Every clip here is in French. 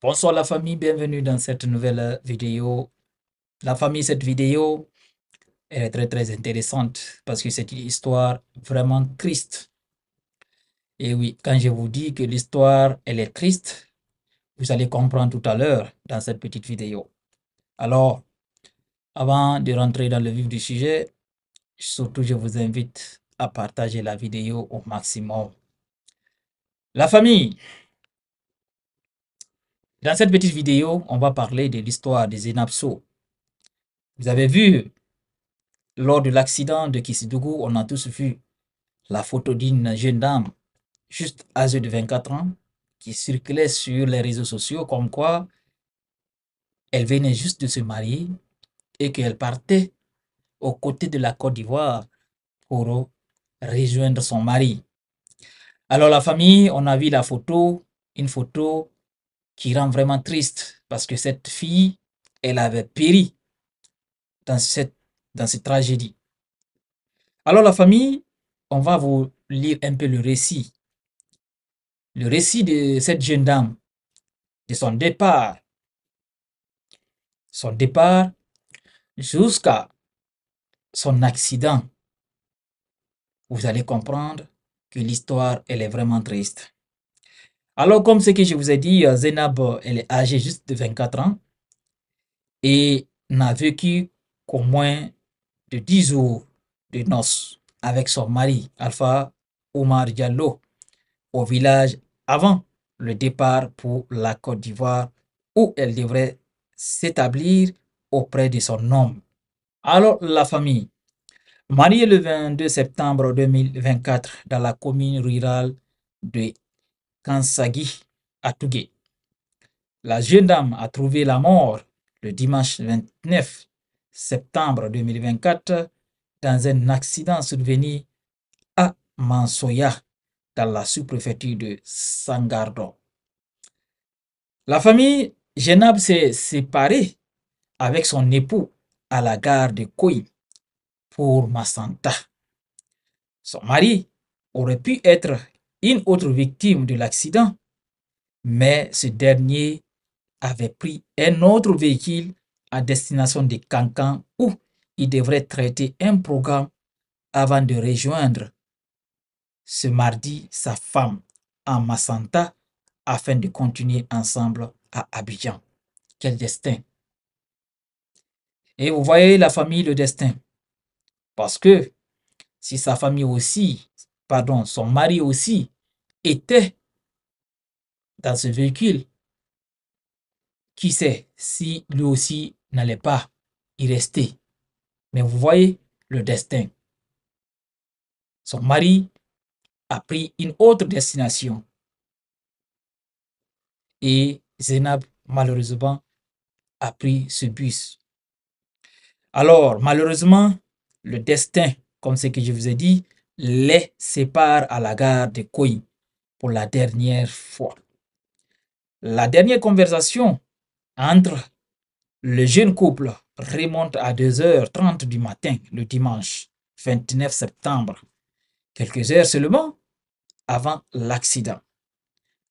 Bonsoir la famille, bienvenue dans cette nouvelle vidéo. La famille, cette vidéo elle est très très intéressante parce que c'est une histoire vraiment triste. Et oui, quand je vous dis que l'histoire elle est triste, vous allez comprendre tout à l'heure dans cette petite vidéo. Alors, avant de rentrer dans le vif du sujet, surtout je vous invite à partager la vidéo au maximum. La famille, dans cette petite vidéo, on va parler de l'histoire des Enapso. Vous avez vu, lors de l'accident de Kissidougou, on a tous vu la photo d'une jeune dame, juste âgée de 24 ans, qui circulait sur les réseaux sociaux comme quoi elle venait juste de se marier et qu'elle partait aux côtés de la Côte d'Ivoire pour rejoindre son mari. Alors la famille, on a vu la photo, une photo qui rend vraiment triste parce que cette fille, elle avait péri dans cette, dans cette tragédie. Alors la famille, on va vous lire un peu le récit. Le récit de cette jeune dame, de son départ, son départ jusqu'à son accident. Vous allez comprendre que l'histoire, elle est vraiment triste. Alors, comme ce que je vous ai dit, euh, Zainab, euh, elle est âgée juste de 24 ans et n'a vécu qu'au moins de 10 jours de noces avec son mari, Alpha Omar Diallo, au village avant le départ pour la Côte d'Ivoire où elle devrait s'établir auprès de son homme. Alors, la famille, mariée le 22 septembre 2024 dans la commune rurale de Kansagi à La jeune dame a trouvé la mort le dimanche 29 septembre 2024 dans un accident survenu à Mansoya, dans la sous-préfecture de Sangardo. La famille Genab s'est séparée avec son époux à la gare de Koi pour Massanta. Son mari aurait pu être une autre victime de l'accident, mais ce dernier avait pris un autre véhicule à destination de Cancan où il devrait traiter un programme avant de rejoindre ce mardi sa femme à Massanta afin de continuer ensemble à Abidjan. Quel destin! Et vous voyez la famille, le destin. Parce que si sa famille aussi pardon, son mari aussi était dans ce véhicule. Qui sait si lui aussi n'allait pas y rester. Mais vous voyez le destin. Son mari a pris une autre destination. Et Zénab, malheureusement, a pris ce bus. Alors, malheureusement, le destin, comme ce que je vous ai dit, les sépare à la gare de Koi pour la dernière fois. La dernière conversation entre le jeune couple remonte à 2h30 du matin le dimanche 29 septembre, quelques heures seulement avant l'accident.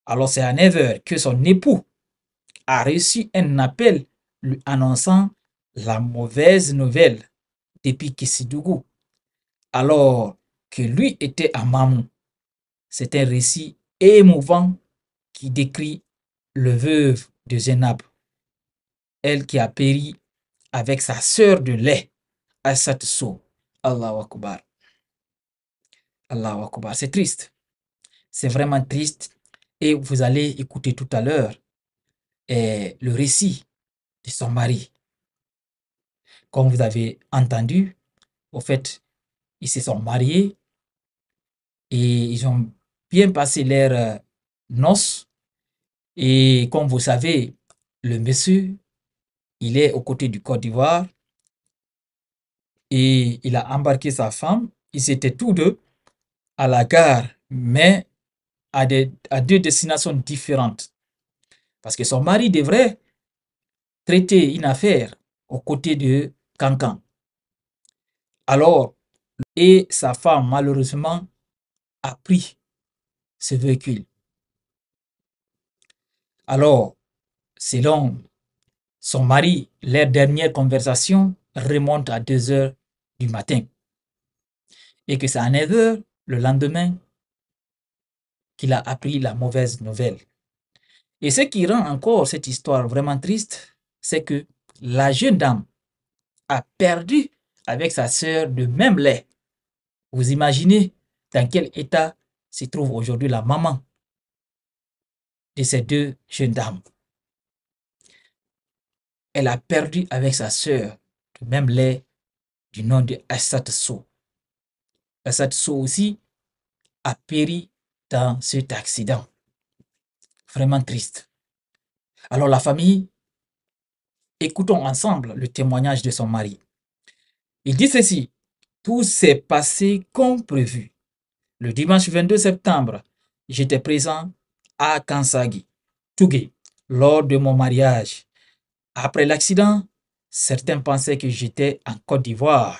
Alors c'est à 9h que son époux a reçu un appel lui annonçant la mauvaise nouvelle depuis Kissidougou. Alors lui était à Mamoun. C'est un récit émouvant qui décrit le veuve de Zénab, elle qui a péri avec sa sœur de lait, Asatso. Allahu Akbar. Allahu Akbar. C'est triste. C'est vraiment triste. Et vous allez écouter tout à l'heure eh, le récit de son mari. Comme vous avez entendu, au fait, ils se sont mariés et ils ont bien passé leur euh, noces. Et comme vous savez, le monsieur, il est aux côtés du Côte d'Ivoire et il a embarqué sa femme. Ils étaient tous deux à la gare, mais à, à deux destinations différentes. Parce que son mari devrait traiter une affaire aux côtés de Cancan. Alors, et sa femme, malheureusement, a pris ce véhicule. Alors, selon son mari, leur dernière conversation remonte à 2 heures du matin. Et que c'est à 9 heures le lendemain qu'il a appris la mauvaise nouvelle. Et ce qui rend encore cette histoire vraiment triste, c'est que la jeune dame a perdu avec sa soeur de même lait. Vous imaginez dans quel état se trouve aujourd'hui la maman de ces deux jeunes dames. Elle a perdu avec sa sœur de même l'est du nom de Assad Sou aussi a péri dans cet accident. Vraiment triste. Alors la famille, écoutons ensemble le témoignage de son mari. Il dit ceci, tout s'est passé comme prévu. Le dimanche 22 septembre, j'étais présent à Kansagi, Tougué, lors de mon mariage. Après l'accident, certains pensaient que j'étais en Côte d'Ivoire,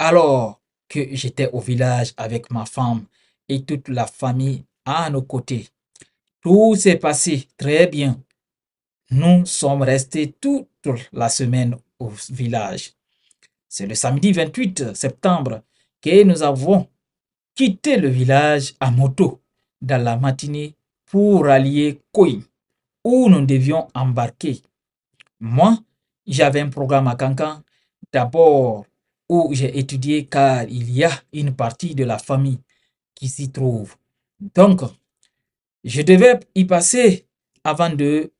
alors que j'étais au village avec ma femme et toute la famille à nos côtés. Tout s'est passé très bien. Nous sommes restés toute la semaine au village. C'est le samedi 28 septembre que nous avons quitter le village à moto dans la matinée pour rallier Koi, où nous devions embarquer. Moi, j'avais un programme à Cancan, d'abord où j'ai étudié car il y a une partie de la famille qui s'y trouve. Donc, je devais y passer avant de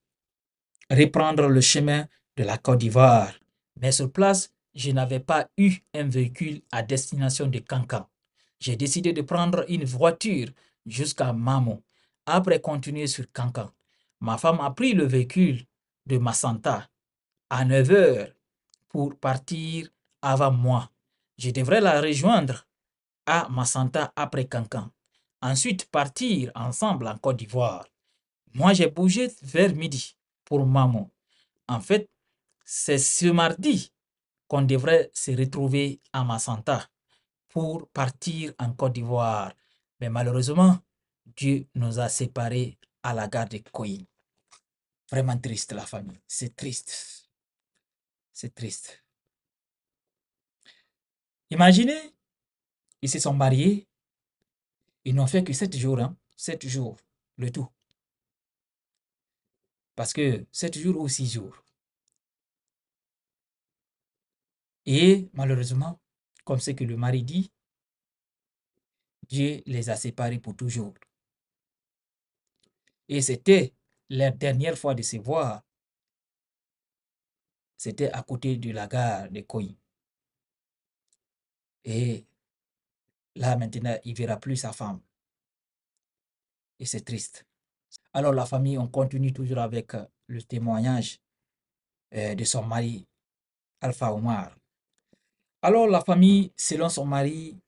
reprendre le chemin de la Côte d'Ivoire. Mais sur place, je n'avais pas eu un véhicule à destination de Cancan. J'ai décidé de prendre une voiture jusqu'à Mamo, après continuer sur Cancan. Ma femme a pris le véhicule de Massanta à 9 heures pour partir avant moi. Je devrais la rejoindre à Massanta après Cancan. Ensuite, partir ensemble en Côte d'Ivoire. Moi, j'ai bougé vers midi pour Mamo. En fait, c'est ce mardi qu'on devrait se retrouver à Massanta pour partir en Côte d'Ivoire. Mais malheureusement, Dieu nous a séparés à la gare de Coin. Vraiment triste, la famille. C'est triste. C'est triste. Imaginez, ils se sont mariés. Ils n'ont fait que sept jours, hein. sept jours, le tout. Parce que sept jours ou six jours. Et malheureusement, comme ce que le mari dit, Dieu les a séparés pour toujours. Et c'était la dernière fois de se voir. C'était à côté de la gare de Coy. Et là, maintenant, il ne verra plus sa femme. Et c'est triste. Alors, la famille, on continue toujours avec le témoignage euh, de son mari, Alpha Omar. Alors la famille, selon son mari,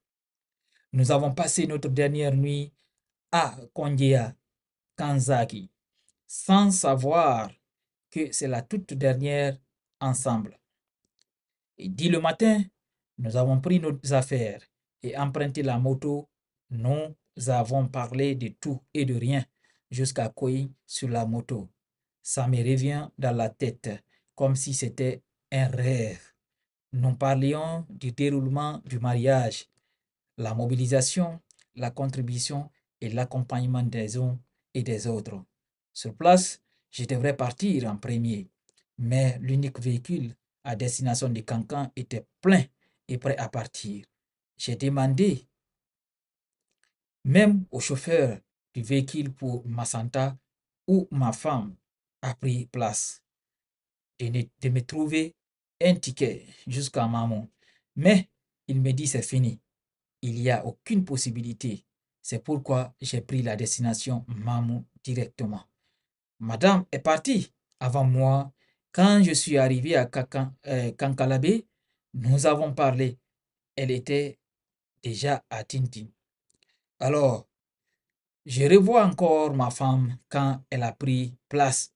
nous avons passé notre dernière nuit à Kondia, Kanzaki, sans savoir que c'est la toute dernière ensemble. Et dit le matin, nous avons pris nos affaires et emprunté la moto. Nous avons parlé de tout et de rien jusqu'à Koi sur la moto. Ça me revient dans la tête comme si c'était un rêve. Nous parlions du déroulement du mariage, la mobilisation, la contribution et l'accompagnement des uns et des autres. Sur place, je devrais partir en premier, mais l'unique véhicule à destination de Cancan était plein et prêt à partir. J'ai demandé même au chauffeur du véhicule pour ma Santa où ma femme a pris place de me trouver un ticket jusqu'à maman. Mais il me dit c'est fini. Il n'y a aucune possibilité. C'est pourquoi j'ai pris la destination Mamou directement. Madame est partie avant moi. Quand je suis arrivé à euh, Kankalabé, nous avons parlé. Elle était déjà à Tintin. Alors, je revois encore ma femme quand elle a pris place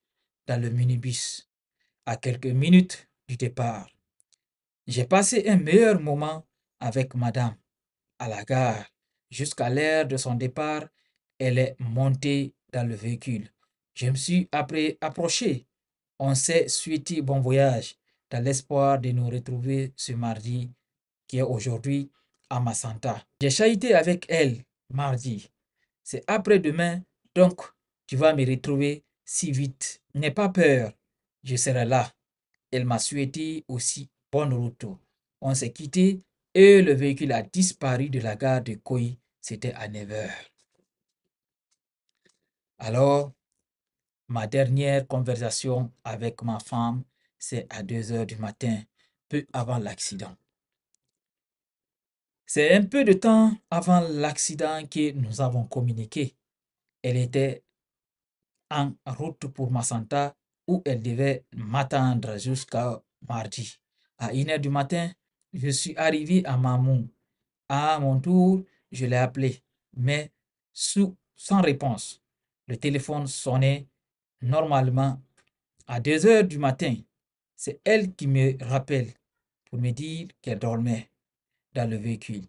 dans le minibus. À quelques minutes du départ. J'ai passé un meilleur moment avec madame à la gare. Jusqu'à l'heure de son départ, elle est montée dans le véhicule. Je me suis après approché. On s'est suivi bon voyage dans l'espoir de nous retrouver ce mardi qui est aujourd'hui à Massanta. J'ai chahuté avec elle mardi. C'est après-demain, donc tu vas me retrouver si vite. N'aie pas peur, je serai là. Elle m'a souhaité aussi bonne route. On s'est quitté et le véhicule a disparu de la gare de Koi. C'était à 9 heures. Alors, ma dernière conversation avec ma femme, c'est à 2 heures du matin, peu avant l'accident. C'est un peu de temps avant l'accident que nous avons communiqué. Elle était en route pour Massanta où elle devait m'attendre jusqu'à mardi. À 1h du matin, je suis arrivé à Mamou. À mon tour, je l'ai appelé, mais sans réponse. Le téléphone sonnait normalement à 2 heures du matin. C'est elle qui me rappelle pour me dire qu'elle dormait dans le véhicule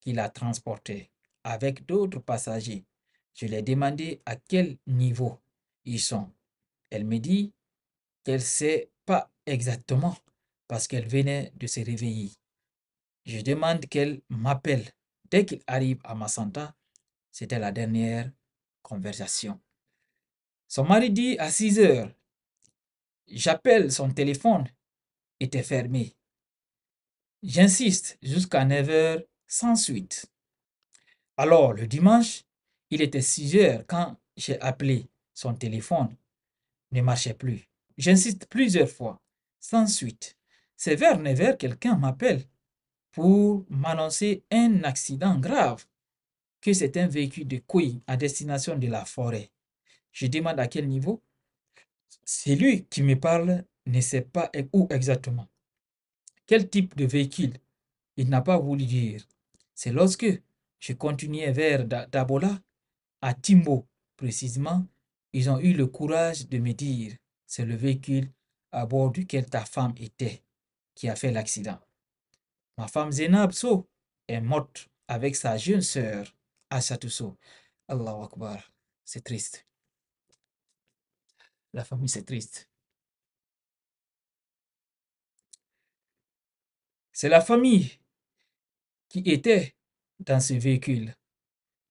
qui la transporté avec d'autres passagers. Je l'ai demandé à quel niveau ils sont. Elle me dit qu'elle sait pas exactement parce qu'elle venait de se réveiller. Je demande qu'elle m'appelle. Dès qu'il arrive à Massanta, c'était la dernière conversation. Son mari dit à 6 heures, j'appelle son téléphone, était fermé. J'insiste jusqu'à 9 heures sans suite. Alors le dimanche, il était 6 heures quand j'ai appelé. Son téléphone ne marchait plus. J'insiste plusieurs fois, sans suite. C'est vers Nevers, quelqu'un m'appelle pour m'annoncer un accident grave, que c'est un véhicule de couille à destination de la forêt. Je demande à quel niveau. Celui qui me parle ne sait pas où exactement. Quel type de véhicule Il n'a pas voulu dire. C'est lorsque je continuais vers Dabola, à Timbo précisément, ils ont eu le courage de me dire c'est le véhicule à bord duquel ta femme était qui a fait l'accident. Ma femme Zénab est morte avec sa jeune sœur So. Allahu Akbar, c'est triste. La famille, c'est triste. C'est la famille qui était dans ce véhicule.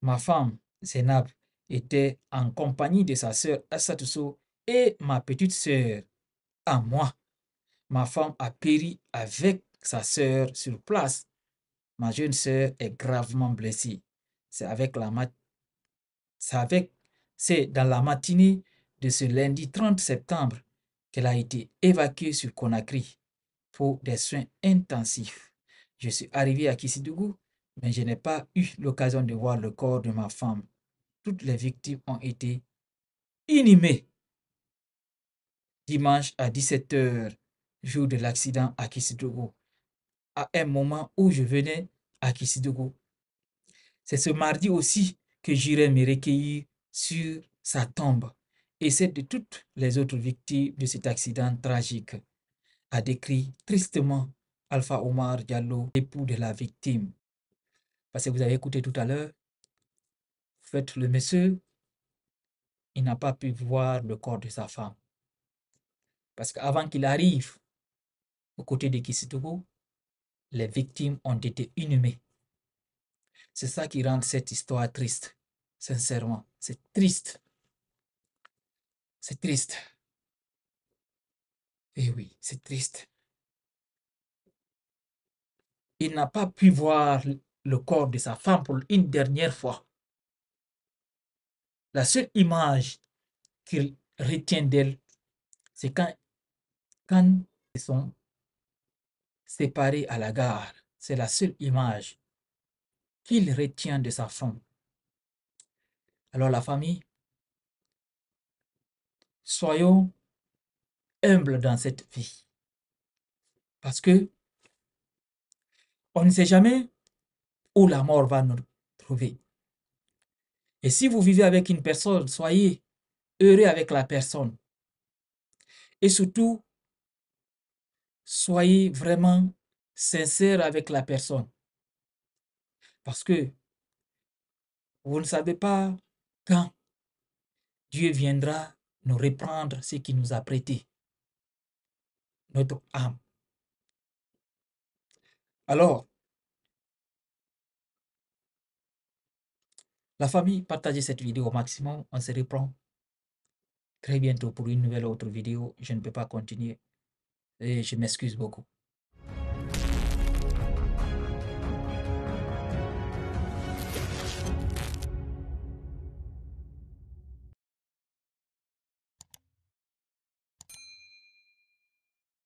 Ma femme, Zenab, était en compagnie de sa sœur Asatuso et ma petite sœur à moi. Ma femme a péri avec sa sœur sur place. Ma jeune sœur est gravement blessée. C'est avec la mat... avec... C'est dans la matinée de ce lundi 30 septembre qu'elle a été évacuée sur Conakry pour des soins intensifs. Je suis arrivé à Kissidougou, mais je n'ai pas eu l'occasion de voir le corps de ma femme. Toutes les victimes ont été inhumées dimanche à 17h, jour de l'accident à Kissidougou, à un moment où je venais à Kissidougou. C'est ce mardi aussi que j'irai me recueillir sur sa tombe et celle de toutes les autres victimes de cet accident tragique, a décrit tristement Alpha Omar Diallo, époux de la victime. Parce que vous avez écouté tout à l'heure, faites le monsieur, il n'a pas pu voir le corps de sa femme. Parce qu'avant qu'il arrive aux côtés de Kisitoko, les victimes ont été inhumées. C'est ça qui rend cette histoire triste, sincèrement. C'est triste. C'est triste. Eh oui, c'est triste. Il n'a pas pu voir le corps de sa femme pour une dernière fois. La seule image qu'il retient d'elle, c'est quand quand ils sont séparés à la gare, c'est la seule image qu'il retient de sa femme. Alors la famille, soyons humbles dans cette vie. Parce que on ne sait jamais où la mort va nous trouver. Et si vous vivez avec une personne, soyez heureux avec la personne. Et surtout, soyez vraiment sincère avec la personne. Parce que vous ne savez pas quand Dieu viendra nous reprendre ce qui nous a prêté, notre âme. Alors, la famille, partagez cette vidéo au maximum. On se reprend très bientôt pour une nouvelle autre vidéo. Je ne peux pas continuer. Et je m'excuse beaucoup.